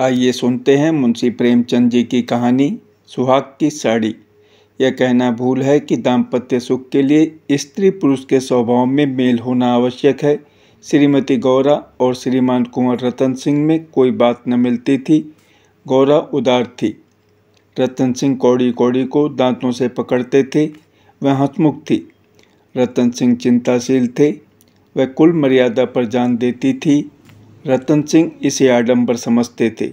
आइए सुनते हैं मुंशी प्रेमचंद जी की कहानी सुहाग की साड़ी यह कहना भूल है कि दाम्पत्य सुख के लिए स्त्री पुरुष के स्वभाव में मेल होना आवश्यक है श्रीमती गौरा और श्रीमान कुंवर रतन सिंह में कोई बात न मिलती थी गौरा उदार थी रतन सिंह कौड़ी कौड़ी को दांतों से पकड़ते थे वह हंसमुख थी रतन सिंह चिंताशील थे वह कुल मर्यादा पर जान देती थी रतन सिंह इसे आडंबर समझते थे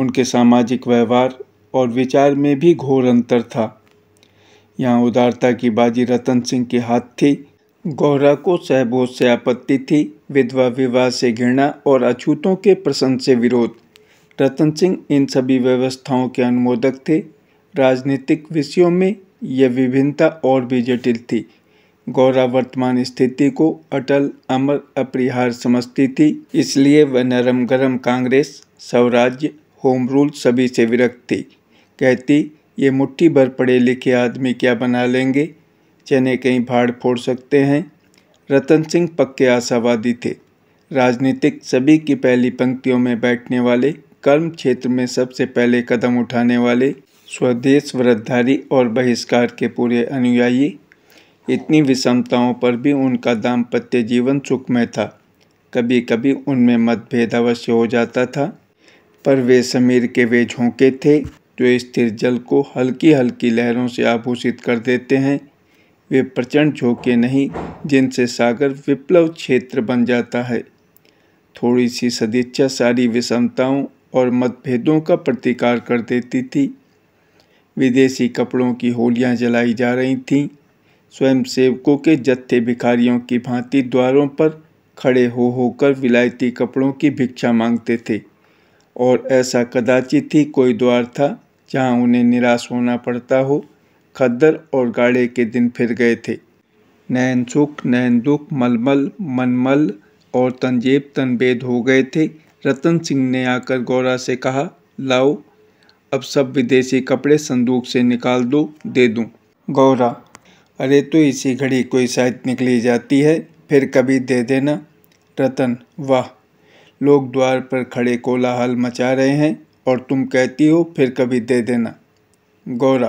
उनके सामाजिक व्यवहार और विचार में भी घोर अंतर था यहाँ उदारता की बाजी रतन सिंह के हाथ थी गौरा को सहबोध से आपत्ति थी विधवा विवाह से घृणा और अछूतों के प्रसन्न से विरोध रतन सिंह इन सभी व्यवस्थाओं के अनुमोदक थे राजनीतिक विषयों में यह विभिन्नता और भी जटिल थी गौरा वर्तमान स्थिति को अटल अमर अपरिहार समझती थी इसलिए वह नरम गरम कांग्रेस स्वराज्य होम रूल सभी से विरक्त थी कहती ये मुट्ठी भर पढ़े लिखे आदमी क्या बना लेंगे चने कहीं भाड़ फोड़ सकते हैं रतन सिंह पक्के आशावादी थे राजनीतिक सभी की पहली पंक्तियों में बैठने वाले कर्म क्षेत्र में सबसे पहले कदम उठाने वाले स्वदेश व्रतधारी और बहिष्कार के पूरे अनुयायी इतनी विषमताओं पर भी उनका दाम्पत्य जीवन सुखमय था कभी कभी उनमें मतभेद अवश्य हो जाता था पर वे समीर के वे झोंके थे जो स्थिर जल को हल्की हल्की लहरों से आभूषित कर देते हैं वे प्रचंड झोंके नहीं जिनसे सागर विप्लव क्षेत्र बन जाता है थोड़ी सी सदिच्छा सारी विषमताओं और मतभेदों का प्रतिकार कर देती थी विदेशी कपड़ों की होलियां जलाई जा रही थीं स्वयंसेवकों के जत्थे भिखारियों की भांति द्वारों पर खड़े हो होकर विलायती कपड़ों की भिक्षा मांगते थे और ऐसा कदाचित ही कोई द्वार था जहां उन्हें निराश होना पड़ता हो खद्दर और गाड़े के दिन फिर गए थे नैन सुख नैन दुख मलमल मनमल और तंजेब तनबेद हो गए थे रतन सिंह ने आकर गौरा से कहा लाओ अब सब विदेशी कपड़े संदूक से निकाल दो दे दूँ गौरा अरे तो इसी घड़ी कोई शायद निकली जाती है फिर कभी दे देना रतन वाह लोग द्वार पर खड़े कोलाहल मचा रहे हैं और तुम कहती हो फिर कभी दे देना गौरा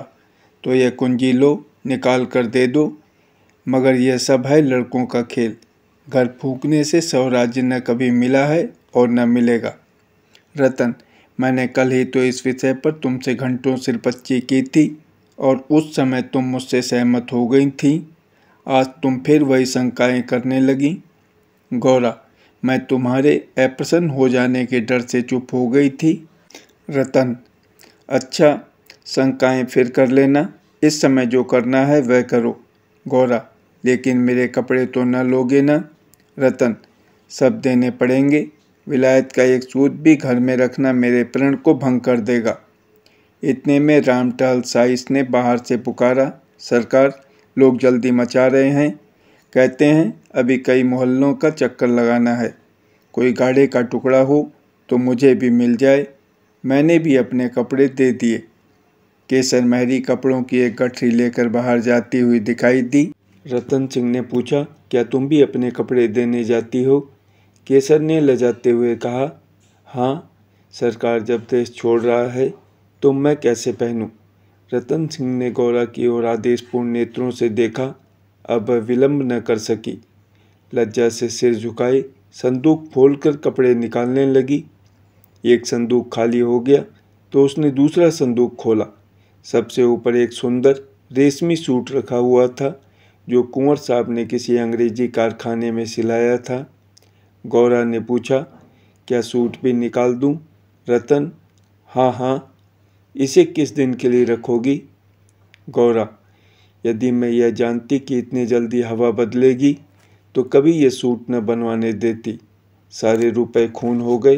तो यह कुंजी लो निकाल कर दे दो मगर यह सब है लड़कों का खेल घर फूकने से स्वराज्य न कभी मिला है और न मिलेगा रतन मैंने कल ही तो इस विषय पर तुमसे घंटों सिरपच्ची की थी और उस समय तुम मुझसे सहमत हो गई थी आज तुम फिर वही शंकाएँ करने लगी गौरा मैं तुम्हारे अप्रसन्न हो जाने के डर से चुप हो गई थी रतन अच्छा शंकाएँ फिर कर लेना इस समय जो करना है वह करो गौरा लेकिन मेरे कपड़े तो न लोगे ना रतन सब देने पड़ेंगे विलायत का एक सूत भी घर में रखना मेरे प्रण को भंग कर देगा इतने में राम टहल साइस ने बाहर से पुकारा सरकार लोग जल्दी मचा रहे हैं कहते हैं अभी कई मोहल्लों का चक्कर लगाना है कोई गाड़े का टुकड़ा हो तो मुझे भी मिल जाए मैंने भी अपने कपड़े दे दिए केसर महरी कपड़ों की एक गठरी लेकर बाहर जाती हुई दिखाई दी रतन सिंह ने पूछा क्या तुम भी अपने कपड़े देने जाती हो केसर ने लजाते हुए कहा हाँ सरकार जब देश छोड़ रहा है तो मैं कैसे पहनूं? रतन सिंह ने गौरा की ओर आदेशपूर्ण नेत्रों से देखा अब वह विलम्ब न कर सकी लज्जा से सिर झुकाए संदूक खोलकर कपड़े निकालने लगी एक संदूक खाली हो गया तो उसने दूसरा संदूक खोला सबसे ऊपर एक सुंदर रेशमी सूट रखा हुआ था जो कुंवर साहब ने किसी अंग्रेजी कारखाने में सिलाया था गौरा ने पूछा क्या सूट भी निकाल दूं? रतन हाँ हाँ इसे किस दिन के लिए रखोगी गौरा यदि मैं यह जानती कि इतनी जल्दी हवा बदलेगी तो कभी ये सूट न बनवाने देती सारे रुपए खून हो गए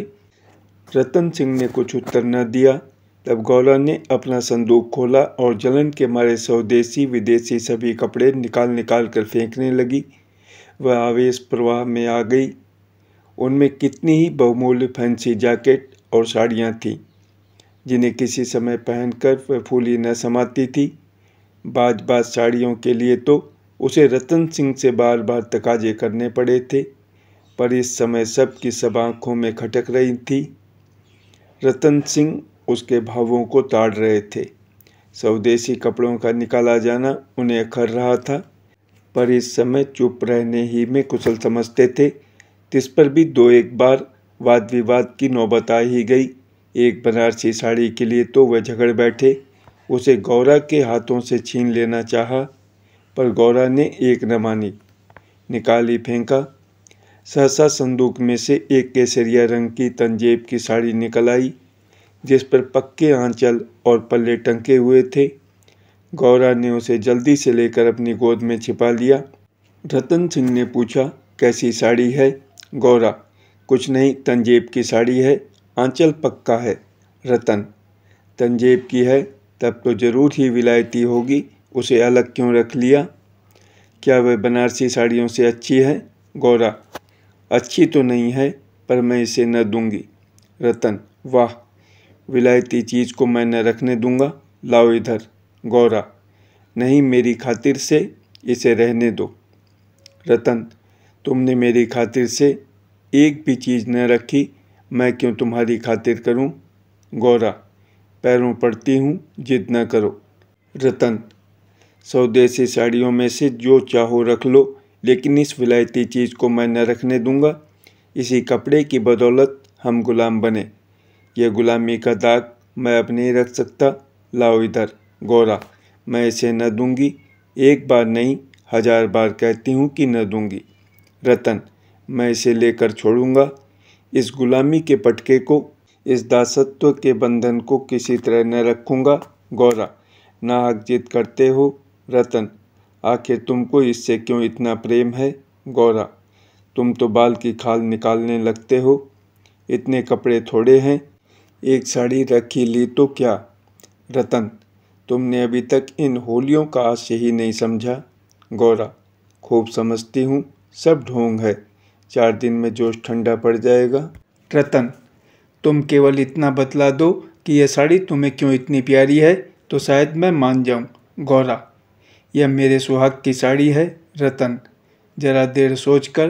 रतन सिंह ने कुछ उत्तर न दिया तब गौरा ने अपना संदूक खोला और जलन के मारे स्वदेशी विदेशी सभी कपड़े निकाल निकाल कर फेंकने लगी वह आवेश प्रवाह में आ गई उनमें कितनी ही बहुमूल्य फैंसी जैकेट और साड़ियाँ थीं जिन्हें किसी समय पहनकर वह फूली न समाती थी बाज बाज साड़ियों के लिए तो उसे रतन सिंह से बार बार तकाजे करने पड़े थे पर इस समय सब की सब आँखों में खटक रही थी रतन सिंह उसके भावों को ताड़ रहे थे स्वदेशी कपड़ों का निकाला जाना उन्हें अखर रहा था पर इस समय चुप रहने ही में कुशल समझते थे जिस पर भी दो एक बार वाद विवाद की नौबत आ ही गई एक बनारसी साड़ी के लिए तो वह झगड़ बैठे उसे गौरा के हाथों से छीन लेना चाहा पर गौरा ने एक न मानी निकाली फेंका सहसा संदूक में से एक केसरिया रंग की तंजेब की साड़ी निकल आई जिस पर पक्के आंचल और पल्ले टंके हुए थे गौरा ने उसे जल्दी से लेकर अपनी गोद में छिपा लिया रतन सिंह ने पूछा कैसी साड़ी है गौरा कुछ नहीं तंजेब की साड़ी है आंचल पक्का है रतन तंजेब की है तब तो ज़रूर ही विलायती होगी उसे अलग क्यों रख लिया क्या वह बनारसी साड़ियों से अच्छी है गौरा अच्छी तो नहीं है पर मैं इसे न दूंगी रतन वाह विलायती चीज़ को मैं न रखने दूंगा लाओ इधर गौरा नहीं मेरी खातिर से इसे रहने दो रतन तुमने मेरी खातिर से एक भी चीज़ न रखी मैं क्यों तुम्हारी खातिर करूं? गौरा पैरों पड़ती हूँ जिद न करो रतन स्वदेशी साड़ियों में से जो चाहो रख लो लेकिन इस विलायती चीज़ को मैं न रखने दूंगा इसी कपड़े की बदौलत हम गुलाम बने यह गुलामी का दाग मैं अब नहीं रख सकता लाओ इधर गौरा मैं इसे न दूंगी एक बार नहीं हज़ार बार कहती हूँ कि न दूंगी रतन मैं इसे लेकर छोड़ूंगा इस गुलामी के पटके को इस दासत्व के बंधन को किसी तरह न रखूँगा गौरा ना हक जीत करते हो रतन आखिर तुमको इससे क्यों इतना प्रेम है गौरा तुम तो बाल की खाल निकालने लगते हो इतने कपड़े थोड़े हैं एक साड़ी रखी ली तो क्या रतन तुमने अभी तक इन होलियों का आशय ही नहीं समझा गौरा खूब समझती हूँ सब ढोंग है चार दिन में जोश ठंडा पड़ जाएगा रतन तुम केवल इतना बतला दो कि यह साड़ी तुम्हें क्यों इतनी प्यारी है तो शायद मैं मान जाऊं गौरा यह मेरे सुहाग की साड़ी है रतन ज़रा देर सोच कर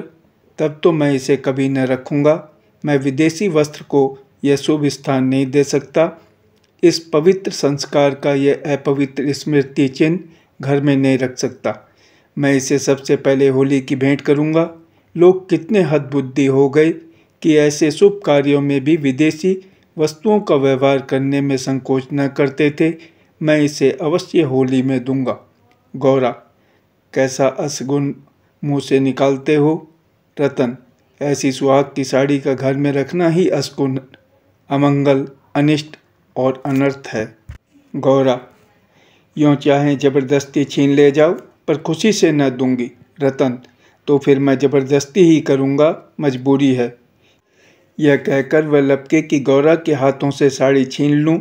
तब तो मैं इसे कभी न रखूँगा मैं विदेशी वस्त्र को यह शुभ स्थान नहीं दे सकता इस पवित्र संस्कार का यह अपवित्र स्मृति चिन्ह घर में नहीं रख सकता मैं इसे सबसे पहले होली की भेंट करूँगा लोग कितने हदबुद्धि हो गए कि ऐसे शुभ कार्यों में भी विदेशी वस्तुओं का व्यवहार करने में संकोच न करते थे मैं इसे अवश्य होली में दूंगा गौरा कैसा असगुन मुंह से निकालते हो रतन ऐसी सुहाग की साड़ी का घर में रखना ही असगुन अमंगल अनिष्ट और अनर्थ है गौरा यों चाहे ज़बरदस्ती छीन ले जाओ पर खुशी से न दूंगी रतन तो फिर मैं ज़बरदस्ती ही करूँगा मजबूरी है यह कहकर वह लपके कि गौरा के हाथों से साड़ी छीन लूँ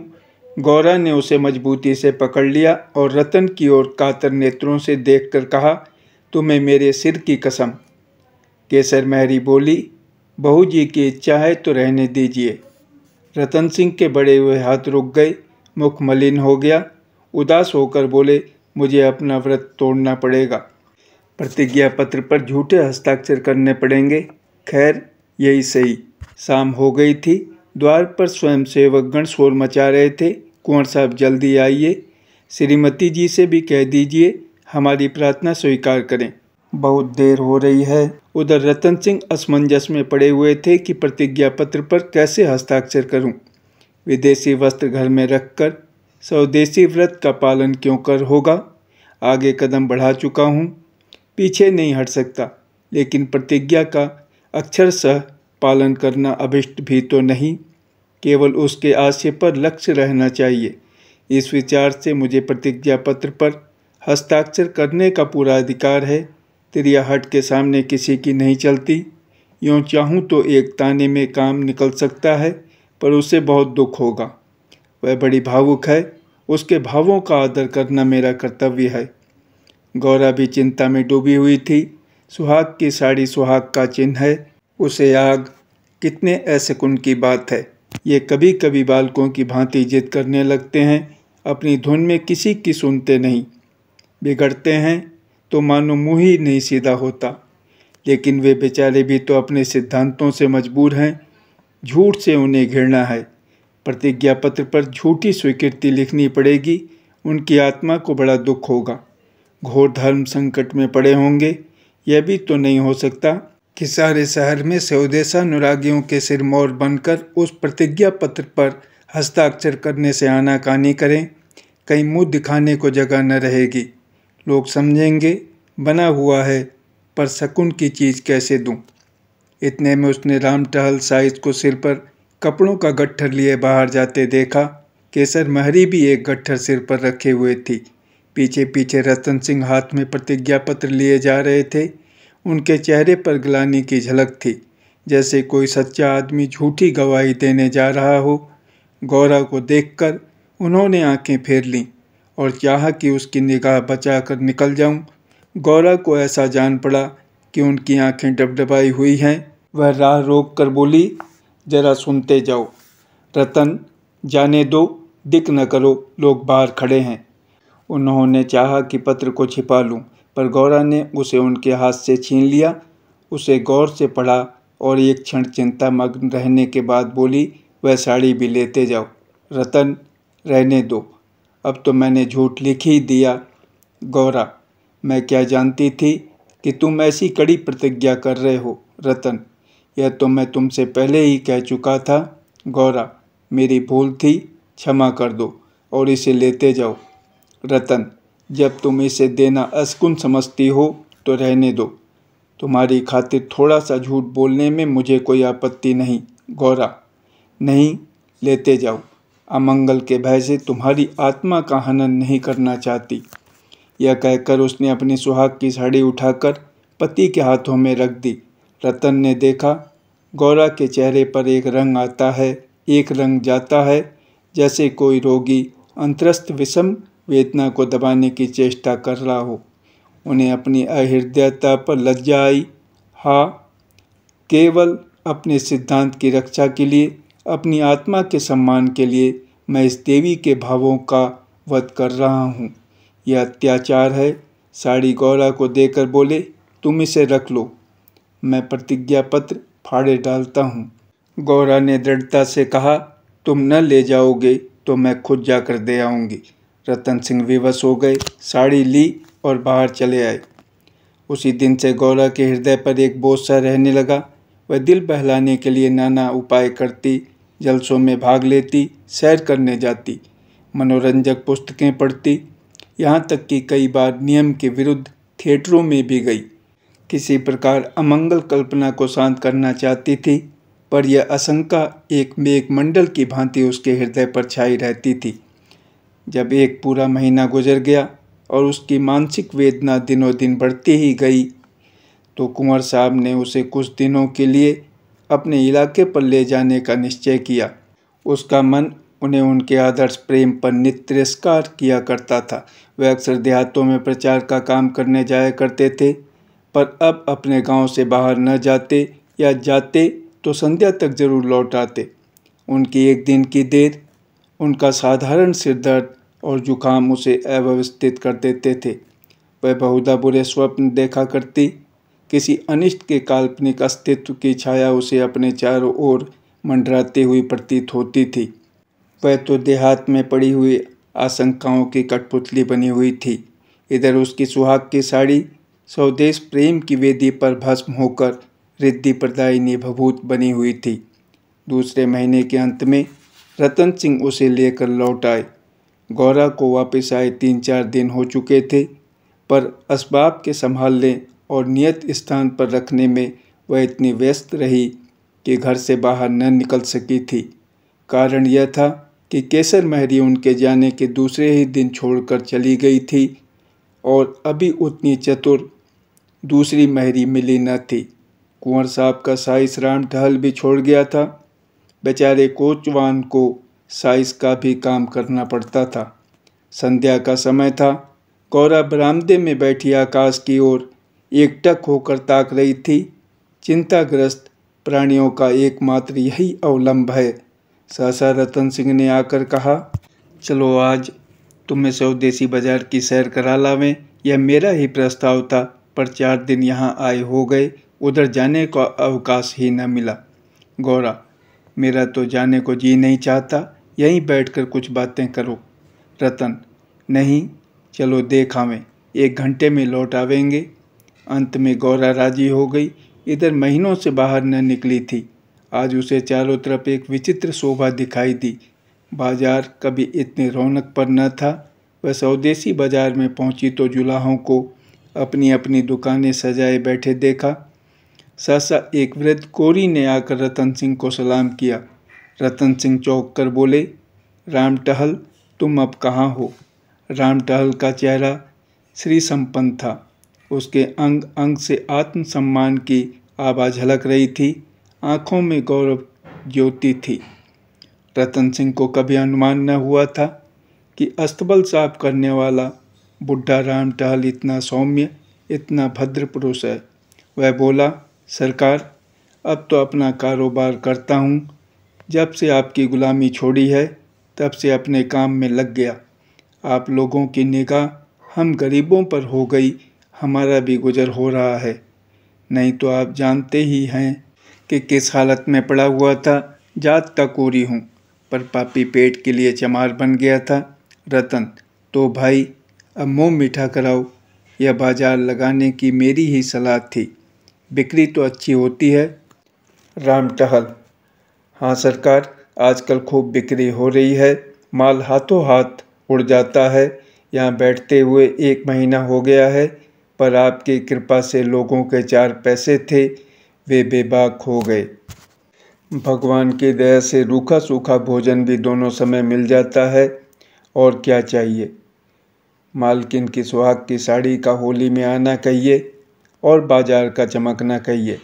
गौरा ने उसे मजबूती से पकड़ लिया और रतन की ओर कातर नेत्रों से देखकर कहा तुम्हें मेरे सिर की कसम केसर महरी बोली बहू जी की इच्छा है तो रहने दीजिए रतन सिंह के बड़े हुए हाथ रुक गए मुख मलिन हो गया उदास होकर बोले मुझे अपना व्रत तोड़ना पड़ेगा प्रतिज्ञा पत्र पर झूठे हस्ताक्षर करने पड़ेंगे खैर यही सही शाम हो गई थी द्वार पर स्वयं सेवक गण शोर मचा रहे थे कुंवर साहब जल्दी आइए श्रीमती जी से भी कह दीजिए हमारी प्रार्थना स्वीकार करें बहुत देर हो रही है उधर रतन सिंह असमंजस में पड़े हुए थे कि प्रतिज्ञा पत्र पर कैसे हस्ताक्षर करूं। विदेशी वस्त्र घर में रखकर स्वदेशी व्रत का पालन क्यों कर होगा आगे कदम बढ़ा चुका हूं पीछे नहीं हट सकता लेकिन प्रतिज्ञा का अक्षरशः पालन करना अभिष्ट भी तो नहीं केवल उसके आशय पर लक्ष्य रहना चाहिए इस विचार से मुझे प्रतिज्ञा पत्र पर हस्ताक्षर करने का पूरा अधिकार है त्रिया हट के सामने किसी की नहीं चलती यूँ चाहूँ तो एक ताने में काम निकल सकता है पर उसे बहुत दुख होगा वह बड़ी भावुक है उसके भावों का आदर करना मेरा कर्तव्य है गौरा भी चिंता में डूबी हुई थी सुहाग की साड़ी सुहाग का चिन्ह है उसे आग कितने असकुंड की बात है ये कभी कभी बालकों की भांति जिद करने लगते हैं अपनी धुन में किसी की सुनते नहीं बिगड़ते हैं तो मानो मुँह ही नहीं सीधा होता लेकिन वे बेचारे भी तो अपने सिद्धांतों से मजबूर हैं झूठ से उन्हें घिरना है प्रतिज्ञा पत्र पर झूठी स्वीकृति लिखनी पड़ेगी उनकी आत्मा को बड़ा दुख होगा घोर धर्म संकट में पड़े होंगे यह भी तो नहीं हो सकता कि सारे शहर में सौदेशा अनुरागियों के सिरमौर बनकर उस प्रतिज्ञा पत्र पर हस्ताक्षर करने से आनाकानी करें कहीं मुंह दिखाने को जगह न रहेगी लोग समझेंगे बना हुआ है पर शकुन की चीज़ कैसे दूं? इतने में उसने राम टहल साइज को सिर पर कपड़ों का गट्ठर लिए बाहर जाते देखा केसर महरी भी एक गट्ठर सिर पर रखे हुए थी पीछे पीछे रतन सिंह हाथ में प्रतिज्ञा पत्र लिए जा रहे थे उनके चेहरे पर ग्लानी की झलक थी जैसे कोई सच्चा आदमी झूठी गवाही देने जा रहा हो गौरव को देखकर उन्होंने आंखें फेर लीं और चाह कि उसकी निगाह बचाकर निकल जाऊं। गौरव को ऐसा जान पड़ा कि उनकी आंखें डबडबाई हुई हैं वह राह रोक कर बोली जरा सुनते जाओ रतन जाने दो दिक न करो लोग बाहर खड़े हैं उन्होंने चाहा कि पत्र को छिपा लूं, पर गौरा ने उसे उनके हाथ से छीन लिया उसे गौर से पढ़ा और एक क्षण चिंता मग्न रहने के बाद बोली वह साड़ी भी लेते जाओ रतन रहने दो अब तो मैंने झूठ लिख ही दिया गौरा मैं क्या जानती थी कि तुम ऐसी कड़ी प्रतिज्ञा कर रहे हो रतन यह तो मैं तुमसे पहले ही कह चुका था गौरा मेरी भूल थी क्षमा कर दो और इसे लेते जाओ रतन जब तुम इसे देना असकुन समझती हो तो रहने दो तुम्हारी खातिर थोड़ा सा झूठ बोलने में मुझे कोई आपत्ति नहीं गौरा नहीं लेते जाओ अमंगल के भय से तुम्हारी आत्मा का हनन नहीं करना चाहती यह कहकर उसने अपनी सुहाग की साड़ी उठाकर पति के हाथों में रख दी रतन ने देखा गौरा के चेहरे पर एक रंग आता है एक रंग जाता है जैसे कोई रोगी अंतरस्त विषम वेदना को दबाने की चेष्टा कर रहा हो उन्हें अपनी अहृदयता पर लज्जा आई हाँ केवल अपने सिद्धांत की रक्षा के लिए अपनी आत्मा के सम्मान के लिए मैं इस देवी के भावों का वध कर रहा हूँ यह अत्याचार है साड़ी गौरा को देकर बोले तुम इसे रख लो मैं प्रतिज्ञा पत्र फाड़े डालता हूँ गौरा ने दृढ़ता से कहा तुम न ले जाओगे तो मैं खुद जाकर दे आऊँगी रतन सिंह विवश हो गए साड़ी ली और बाहर चले आए उसी दिन से गौरा के हृदय पर एक बोझ सा रहने लगा वह दिल बहलाने के लिए नाना उपाय करती जलसों में भाग लेती सैर करने जाती मनोरंजक पुस्तकें पढ़ती यहाँ तक कि कई बार नियम के विरुद्ध थिएटरों में भी गई किसी प्रकार अमंगल कल्पना को शांत करना चाहती थी पर यह आशंका एक मेघमंडल की भांति उसके हृदय पर छाई रहती थी जब एक पूरा महीना गुजर गया और उसकी मानसिक वेदना दिनों दिन बढ़ती ही गई तो कुंवर साहब ने उसे कुछ दिनों के लिए अपने इलाके पर ले जाने का निश्चय किया उसका मन उन्हें उनके आदर्श प्रेम पर नित्रस्कार किया करता था वे अक्सर देहातों में प्रचार का काम करने जाया करते थे पर अब अपने गांव से बाहर न जाते या जाते तो संध्या तक जरूर लौट आते उनकी एक दिन की देर उनका साधारण सिरदर्द और जुकाम उसे अव्यवस्थित कर देते थे वह बहुधा बुरे स्वप्न देखा करती किसी अनिष्ट के काल्पनिक अस्तित्व की छाया उसे अपने चारों ओर मंडराती हुई प्रतीत होती थी वह तो देहात में पड़ी हुई आशंकाओं की कठपुतली बनी हुई थी इधर उसकी सुहाग की साड़ी स्वदेश प्रेम की वेदी पर भस्म होकर रिद्धि प्रदायिनी भभूत बनी हुई थी दूसरे महीने के अंत में रतन सिंह उसे लेकर लौट आए गौरा को वापस आए तीन चार दिन हो चुके थे पर इसबाब के संभालने और नियत स्थान पर रखने में वह इतनी व्यस्त रही कि घर से बाहर न निकल सकी थी कारण यह था कि केसर महरी उनके जाने के दूसरे ही दिन छोड़कर चली गई थी और अभी उतनी चतुर दूसरी महरी मिली न थी कुंवर साहब का साइस राम टहल भी छोड़ गया था बेचारे कोचवान को साइज का भी काम करना पड़ता था संध्या का समय था गौरा बरामदे में बैठी आकाश की ओर एकटक होकर ताक रही थी चिंताग्रस्त प्राणियों का एकमात्र यही अवलंब है सहसा रतन सिंह ने आकर कहा चलो आज तुम्हें स्वदेशी बाजार की सैर करा लावें यह मेरा ही प्रस्ताव था पर चार दिन यहाँ आए हो गए उधर जाने का अवकाश ही न मिला गौरा मेरा तो जाने को जी नहीं चाहता यहीं बैठकर कुछ बातें करो रतन नहीं चलो देख आवें एक घंटे में लौट आवेंगे अंत में गौरा राजी हो गई इधर महीनों से बाहर न निकली थी आज उसे चारों तरफ एक विचित्र शोभा दिखाई दी बाजार कभी इतने रौनक पर न था वह स्वदेशी बाजार में पहुंची तो जुलाहों को अपनी अपनी दुकानें सजाए बैठे देखा सहसा एक वृद्ध कोरी ने आकर रतन सिंह को सलाम किया रतन सिंह चौंक कर बोले राम टहल तुम अब कहाँ हो राम टहल का चेहरा श्री संपन्न था उसके अंग अंग से आत्मसम्मान की आवाज़ झलक रही थी आँखों में गौरव ज्योति थी रतन सिंह को कभी अनुमान न हुआ था कि अस्तबल साफ करने वाला बुढ़ा राम टहल इतना सौम्य इतना भद्र पुरुष है वह बोला सरकार अब तो अपना कारोबार करता हूँ जब से आपकी ग़ुलामी छोड़ी है तब से अपने काम में लग गया आप लोगों की निगाह हम गरीबों पर हो गई हमारा भी गुजर हो रहा है नहीं तो आप जानते ही हैं कि किस हालत में पड़ा हुआ था जात कोरी हूँ पर पापी पेट के लिए चमार बन गया था रतन तो भाई अब मुँह मीठा कराओ यह बाजार लगाने की मेरी ही सलाह थी बिक्री तो अच्छी होती है राम टहल हाँ सरकार आजकल खूब बिक्री हो रही है माल हाथों हाथ उड़ जाता है यहाँ बैठते हुए एक महीना हो गया है पर आपकी कृपा से लोगों के चार पैसे थे वे बेबाक हो गए भगवान की दया से रूखा सूखा भोजन भी दोनों समय मिल जाता है और क्या चाहिए मालकिन की सुहाग की साड़ी का होली में आना कहिए और बाजार का चमकना कहिए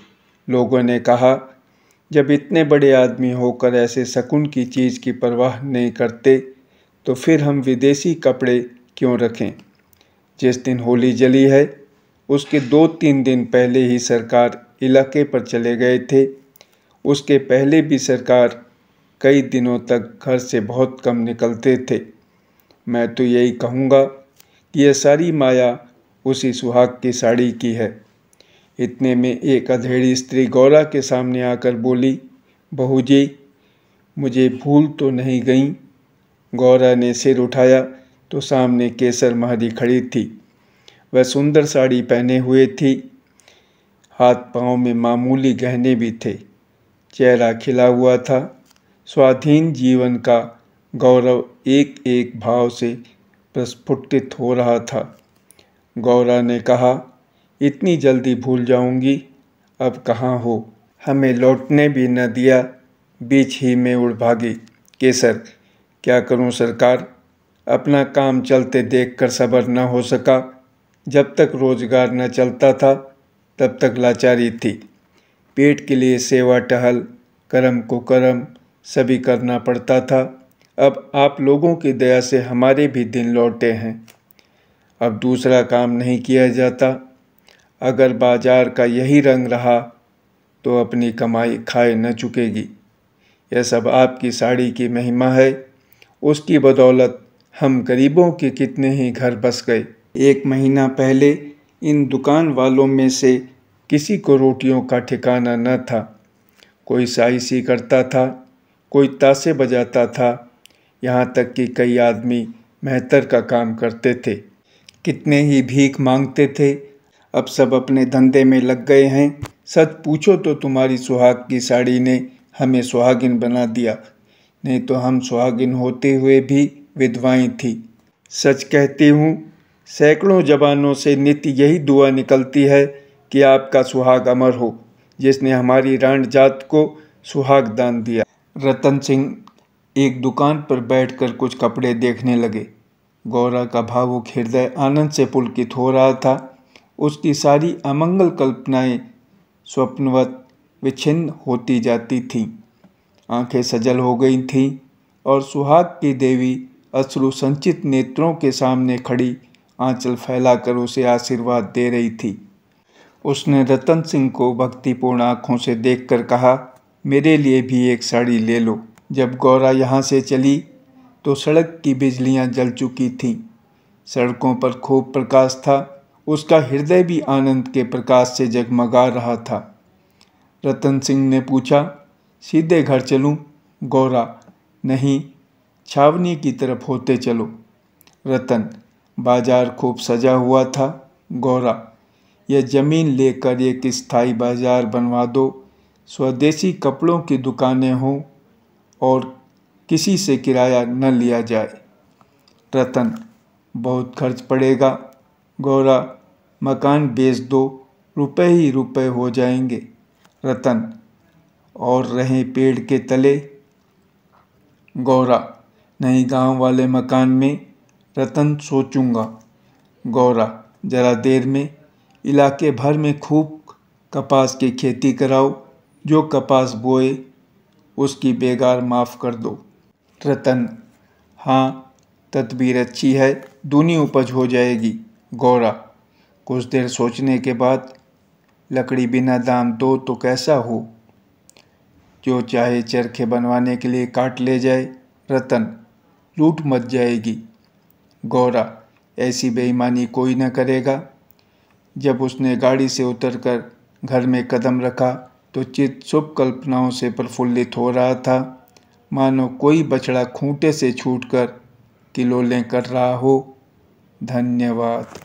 लोगों ने कहा जब इतने बड़े आदमी होकर ऐसे शकुन की चीज़ की परवाह नहीं करते तो फिर हम विदेशी कपड़े क्यों रखें जिस दिन होली जली है उसके दो तीन दिन पहले ही सरकार इलाके पर चले गए थे उसके पहले भी सरकार कई दिनों तक घर से बहुत कम निकलते थे मैं तो यही कहूँगा कि यह सारी माया उसी सुहाग की साड़ी की है इतने में एक अधेड़ी स्त्री गौरा के सामने आकर बोली बहू जी मुझे भूल तो नहीं गई गौरा ने सिर उठाया तो सामने केसर महदी खड़ी थी वह सुंदर साड़ी पहने हुए थी हाथ पाँव में मामूली गहने भी थे चेहरा खिला हुआ था स्वाधीन जीवन का गौरव एक एक भाव से प्रस्फुटित हो रहा था गौरा ने कहा इतनी जल्दी भूल जाऊंगी अब कहाँ हो हमें लौटने भी न दिया बीच ही में उड़ भागी केसर क्या करूं सरकार अपना काम चलते देखकर सब्र न हो सका जब तक रोजगार न चलता था तब तक लाचारी थी पेट के लिए सेवा टहल कर्म को कर्म सभी करना पड़ता था अब आप लोगों की दया से हमारे भी दिन लौटे हैं अब दूसरा काम नहीं किया जाता अगर बाजार का यही रंग रहा तो अपनी कमाई खाए न चुकेगी यह सब आपकी साड़ी की महिमा है उसकी बदौलत हम गरीबों के कितने ही घर बस गए एक महीना पहले इन दुकान वालों में से किसी को रोटियों का ठिकाना न था कोई साइसी करता था कोई तासे बजाता था यहाँ तक कि कई आदमी मेहतर का काम करते थे कितने ही भीख मांगते थे अब सब अपने धंधे में लग गए हैं सच पूछो तो तुम्हारी सुहाग की साड़ी ने हमें सुहागिन बना दिया नहीं तो हम सुहागिन होते हुए भी विधवाएं थी सच कहती हूँ सैकड़ों जवानों से नित्य यही दुआ निकलती है कि आपका सुहाग अमर हो जिसने हमारी रण जात को सुहाग दान दिया रतन सिंह एक दुकान पर बैठकर कुछ कपड़े देखने लगे गौरा का भावुक हृदय आनंद से पुलकित हो रहा था उसकी सारी अमंगल कल्पनाएं स्वप्नवत विच्छिन्न होती जाती थीं आंखें सजल हो गई थीं और सुहाग की देवी अश्रु संचित नेत्रों के सामने खड़ी आंचल फैलाकर उसे आशीर्वाद दे रही थी उसने रतन सिंह को भक्तिपूर्ण आँखों से देख कहा मेरे लिए भी एक साड़ी ले लो जब गौरा यहाँ से चली तो सड़क की बिजलियाँ जल चुकी थीं सड़कों पर खूब प्रकाश था उसका हृदय भी आनंद के प्रकाश से जगमगा रहा था रतन सिंह ने पूछा सीधे घर चलूं? गौरा नहीं छावनी की तरफ होते चलो रतन बाजार खूब सजा हुआ था गौरा यह जमीन लेकर एक स्थायी बाजार बनवा दो स्वदेशी कपड़ों की दुकानें हों और किसी से किराया न लिया जाए रतन बहुत खर्च पड़ेगा गौरा मकान बेच दो रुपए ही रुपए हो जाएंगे रतन और रहे पेड़ के तले गौरा नहीं गांव वाले मकान में रतन सोचूंगा गौरा ज़रा देर में इलाके भर में खूब कपास की खेती कराओ जो कपास बोए उसकी बेगार माफ़ कर दो रतन हाँ तदबीर अच्छी है दूनी उपज हो जाएगी गौरा कुछ देर सोचने के बाद लकड़ी बिना दाम दो तो कैसा हो जो चाहे चरखे बनवाने के लिए काट ले जाए रतन लूट मच जाएगी गौरा ऐसी बेईमानी कोई न करेगा जब उसने गाड़ी से उतरकर घर में कदम रखा तो चित शुभ कल्पनाओं से प्रफुल्लित हो रहा था मानो कोई बछड़ा खूंटे से छूटकर किलोलें कर रहा हो धन्यवाद